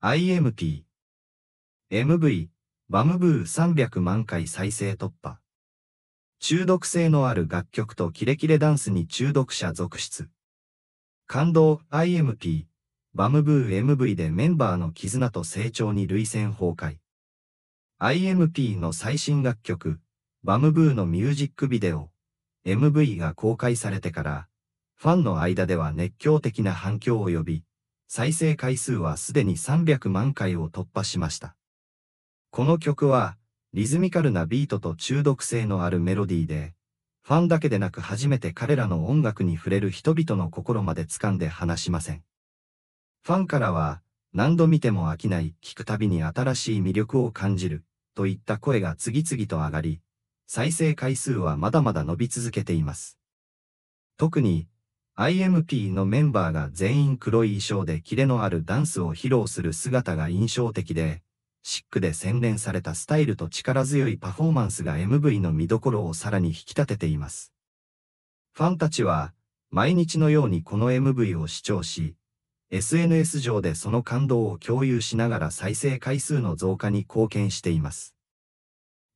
IMP、MV、バムブー300万回再生突破。中毒性のある楽曲とキレキレダンスに中毒者続出。感動 IMP、バムブー MV でメンバーの絆と成長に累戦崩壊。IMP の最新楽曲、バムブーのミュージックビデオ、MV が公開されてから、ファンの間では熱狂的な反響を呼び、再生回数はすでに300万回を突破しました。この曲は、リズミカルなビートと中毒性のあるメロディーで、ファンだけでなく初めて彼らの音楽に触れる人々の心まで掴んで離しません。ファンからは、何度見ても飽きない、聴くたびに新しい魅力を感じる、といった声が次々と上がり、再生回数はまだまだ伸び続けています。特に、IMP のメンバーが全員黒い衣装でキレのあるダンスを披露する姿が印象的で、シックで洗練されたスタイルと力強いパフォーマンスが MV の見どころをさらに引き立てています。ファンたちは、毎日のようにこの MV を視聴し、SNS 上でその感動を共有しながら再生回数の増加に貢献しています。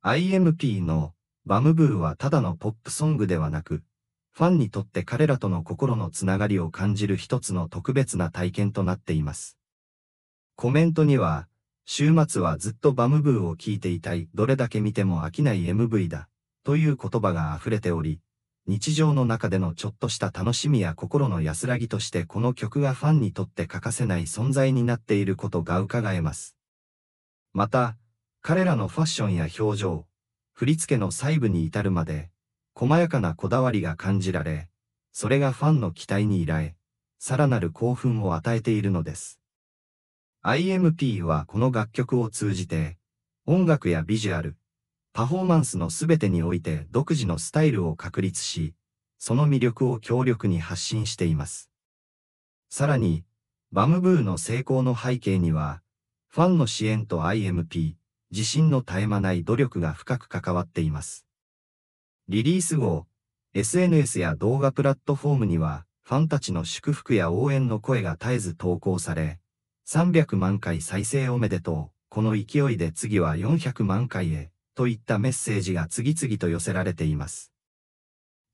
IMP のバムブーはただのポップソングではなく、ファンにとって彼らとの心のつながりを感じる一つの特別な体験となっています。コメントには、週末はずっとバムブーを聴いていたい、どれだけ見ても飽きない MV だ、という言葉が溢れており、日常の中でのちょっとした楽しみや心の安らぎとしてこの曲がファンにとって欠かせない存在になっていることが伺えます。また、彼らのファッションや表情、振り付けの細部に至るまで、細やかなこだわりが感じられ、それがファンの期待に依頼、さらなる興奮を与えているのです。IMP はこの楽曲を通じて、音楽やビジュアル、パフォーマンスの全てにおいて独自のスタイルを確立し、その魅力を強力に発信しています。さらに、バムブーの成功の背景には、ファンの支援と IMP、自身の絶え間ない努力が深く関わっています。リリース後、SNS や動画プラットフォームには、ファンたちの祝福や応援の声が絶えず投稿され、300万回再生おめでとう、この勢いで次は400万回へ、といったメッセージが次々と寄せられています。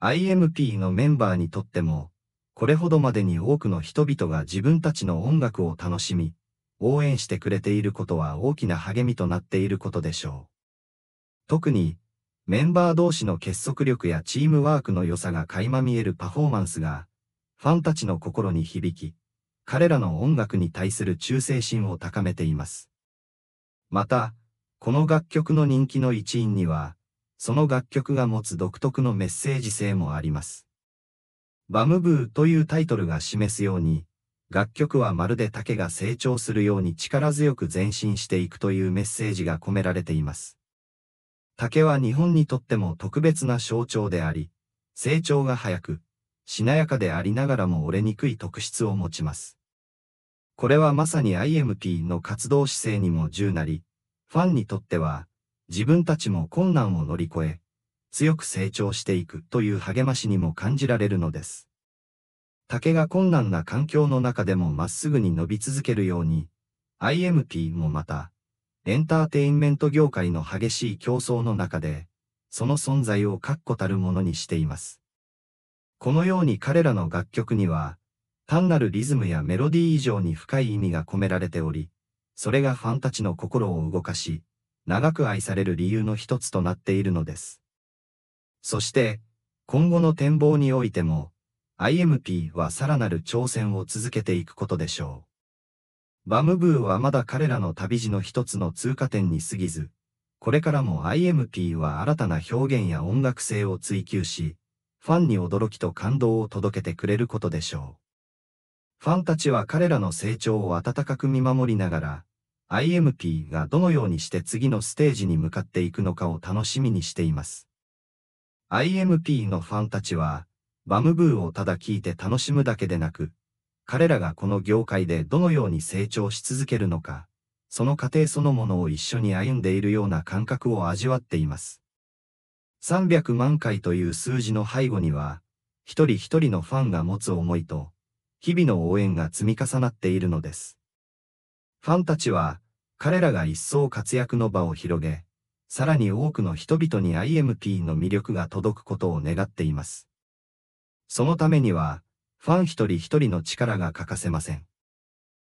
IMP のメンバーにとっても、これほどまでに多くの人々が自分たちの音楽を楽しみ、応援してくれていることは大きな励みとなっていることでしょう。特に、メンバー同士の結束力やチームワークの良さが垣間見えるパフォーマンスが、ファンたちの心に響き、彼らの音楽に対する忠誠心を高めています。また、この楽曲の人気の一因には、その楽曲が持つ独特のメッセージ性もあります。バムブーというタイトルが示すように、楽曲はまるで竹が成長するように力強く前進していくというメッセージが込められています。竹は日本にとっても特別な象徴であり、成長が早く、しなやかでありながらも折れにくい特質を持ちます。これはまさに IMP の活動姿勢にも重なり、ファンにとっては、自分たちも困難を乗り越え、強く成長していくという励ましにも感じられるのです。竹が困難な環境の中でもまっすぐに伸び続けるように、IMP もまた、エンターテインメント業界の激しい競争の中で、その存在を確固たるものにしています。このように彼らの楽曲には、単なるリズムやメロディー以上に深い意味が込められており、それがファンたちの心を動かし、長く愛される理由の一つとなっているのです。そして、今後の展望においても、IMP はさらなる挑戦を続けていくことでしょう。バムブーはまだ彼らの旅路の一つの通過点に過ぎず、これからも IMP は新たな表現や音楽性を追求し、ファンに驚きと感動を届けてくれることでしょう。ファンたちは彼らの成長を温かく見守りながら、IMP がどのようにして次のステージに向かっていくのかを楽しみにしています。IMP のファンたちは、バムブーをただ聴いて楽しむだけでなく、彼らがこの業界でどのように成長し続けるのか、その過程そのものを一緒に歩んでいるような感覚を味わっています。300万回という数字の背後には、一人一人のファンが持つ思いと、日々の応援が積み重なっているのです。ファンたちは、彼らが一層活躍の場を広げ、さらに多くの人々に IMP の魅力が届くことを願っています。そのためには、ファン一人一人の力が欠かせません。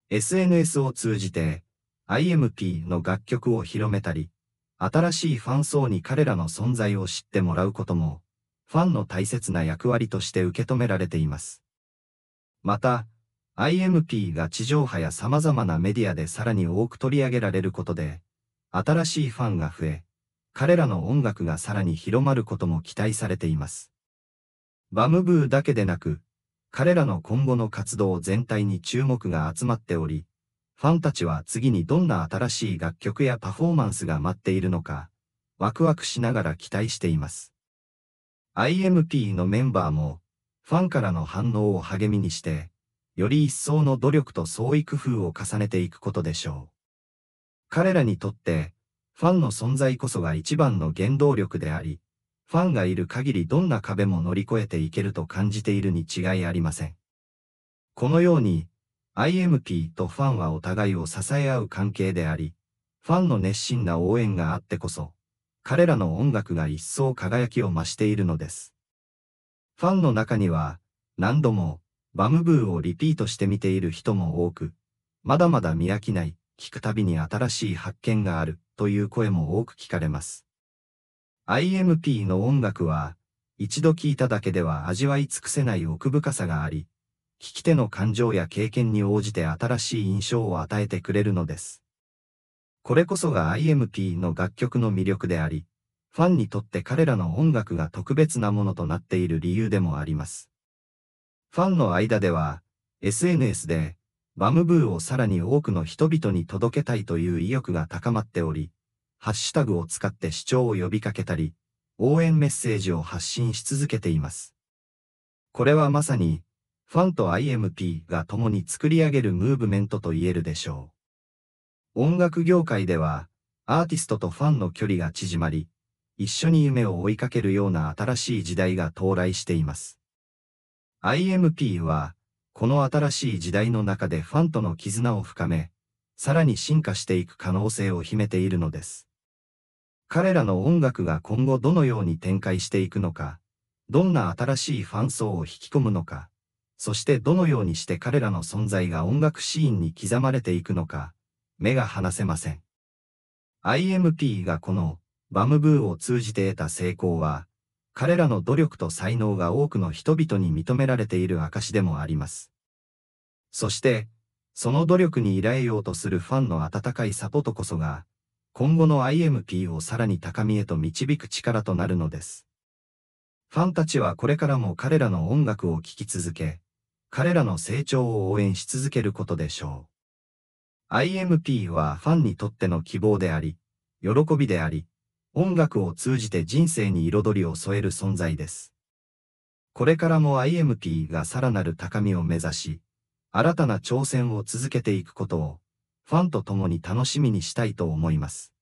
SNS を通じて、IMP の楽曲を広めたり、新しいファン層に彼らの存在を知ってもらうことも、ファンの大切な役割として受け止められています。また、IMP が地上波や様々なメディアでさらに多く取り上げられることで、新しいファンが増え、彼らの音楽がさらに広まることも期待されています。バムブーだけでなく、彼らの今後の活動全体に注目が集まっており、ファンたちは次にどんな新しい楽曲やパフォーマンスが待っているのか、ワクワクしながら期待しています。IMP のメンバーも、ファンからの反応を励みにして、より一層の努力と創意工夫を重ねていくことでしょう。彼らにとって、ファンの存在こそが一番の原動力であり、ファンがいる限りどんな壁も乗り越えていけると感じているに違いありません。このように、IMP とファンはお互いを支え合う関係であり、ファンの熱心な応援があってこそ、彼らの音楽が一層輝きを増しているのです。ファンの中には、何度も、バムブーをリピートして見ている人も多く、まだまだ見飽きない、聞くたびに新しい発見がある、という声も多く聞かれます。IMP の音楽は、一度聴いただけでは味わい尽くせない奥深さがあり、聴き手の感情や経験に応じて新しい印象を与えてくれるのです。これこそが IMP の楽曲の魅力であり、ファンにとって彼らの音楽が特別なものとなっている理由でもあります。ファンの間では、SNS で、バムブーをさらに多くの人々に届けたいという意欲が高まっており、ハッシュタグを使って視聴を呼びかけたり、応援メッセージを発信し続けています。これはまさに、ファンと IMP が共に作り上げるムーブメントと言えるでしょう。音楽業界では、アーティストとファンの距離が縮まり、一緒に夢を追いかけるような新しい時代が到来しています。IMP は、この新しい時代の中でファンとの絆を深め、さらに進化していく可能性を秘めているのです。彼らの音楽が今後どのように展開していくのか、どんな新しいファン層を引き込むのか、そしてどのようにして彼らの存在が音楽シーンに刻まれていくのか、目が離せません。IMP がこのバムブーを通じて得た成功は、彼らの努力と才能が多くの人々に認められている証でもあります。そして、その努力に依頼ようとするファンの温かいサポートこそが、今後の IMP をさらに高みへと導く力となるのです。ファンたちはこれからも彼らの音楽を聴き続け、彼らの成長を応援し続けることでしょう。IMP はファンにとっての希望であり、喜びであり、音楽を通じて人生に彩りを添える存在です。これからも IMP がさらなる高みを目指し、新たな挑戦を続けていくことをファンと共に楽しみにしたいと思います。